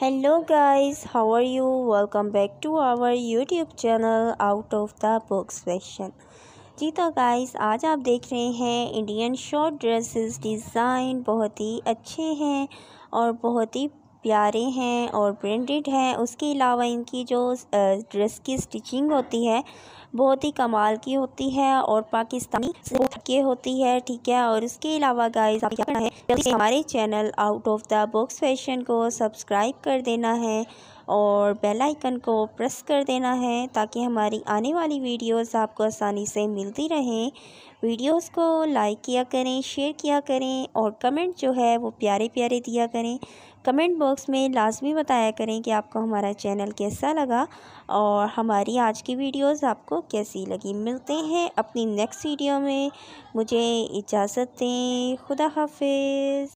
hello guys how are you welcome back to our YouTube channel out of the books fashion ji तो guys आज आप देख रहे हैं इंडियन शॉर्ट ड्रेसेस डिज़ाइन बहुत ही अच्छे हैं और बहुत ही प्यारे हैं और प्रिंटेड हैं उसके अलावा इनकी जो ड्रेस की स्टिचिंग होती है बहुत ही कमाल की होती है और पाकिस्तानी के होती है ठीक है और उसके अलावा गाइस आप क्या करना है हमारे channel out of the box fashion को सब्सक्राइब कर देना है और बेल आइकन को प्रेस कर देना है ताकि हमारी आने वाली वीडियोस आपको आसानी से मिलती रहें वीडियोस को लाइक किया करें शेयर किया करें और कमेंट जो है वो प्यारे प्यारे दिया करें कमेंट बॉक्स में लाजमी बताया करें कि आपको हमारा चैनल कैसा लगा और हमारी आज की वीडियोस आपको कैसी लगी मिलते हैं अपनी नेक्स्ट वीडियो में मुझे इजाज़त दें खुदा हाफिज़